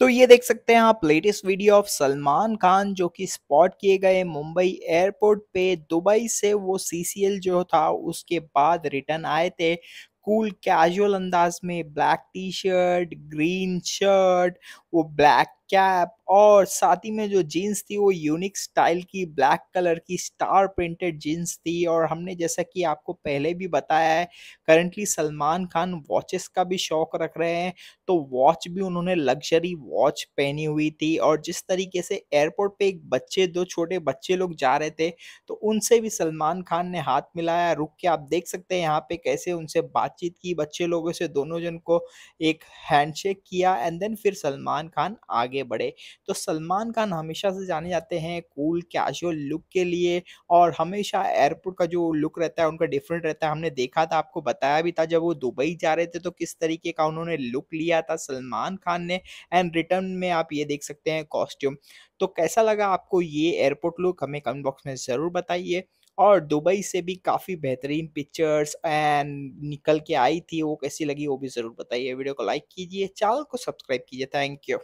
तो ये देख सकते हैं आप latest video of Salman Khan जो कि स्पॉट किए गए मुंबई एयरपोर्ट पे दुबई से वो सीसीएल जो था उसके बाद रिटर्न आए थे कूल कैजुअल अंदाज में black T shirt green shirt वो ब्लैक कैप और साथ ही में जो जीन्स थी वो यूनिक स्टाइल की ब्लैक कलर की स्टार प्रिंटेड जीन्स थी और हमने जैसा कि आपको पहले भी बताया है करंटली सलमान खान वॉचेस का भी शौक रख रहे हैं तो वॉच भी उन्होंने लग्जरी वॉच पहनी हुई थी और जिस तरीके से एयरपोर्ट पे एक बच्चे दो छोटे बच्चे लोग जा रहे थे तो उनसे भी सलमान खान ने हाथ मिलाया रुक के आप देख सकते हैं यहाँ पे कैसे उनसे बातचीत की बच्चे लोगों से दोनों जन को एक हैंडशेक किया एंड देन फिर सलमान खान आगे आगे बढ़े तो सलमान खान हमेशा से जाने जाते हैं कूल कैजुअल लुक के लिए और हमेशा एयरपोर्ट का जो लुक रहता है उनका डिफरेंट रहता है हमने देखा था आपको बताया भी था जब वो दुबई जा रहे थे तो किस तरीके का उन्होंने लुक लिया था सलमान खान ने एंड रिटर्न में आप ये देख सकते हैं कॉस्ट्यूम तो कैसा लगा आपको ये एयरपोर्ट लुक हमें कमेंट बॉक्स में ज़रूर बताइए और दुबई से भी काफ़ी बेहतरीन पिक्चर्स एंड निकल के आई थी वो कैसी लगी वो भी ज़रूर बताइए वीडियो को लाइक कीजिए चैनल को सब्सक्राइब कीजिए थैंक यू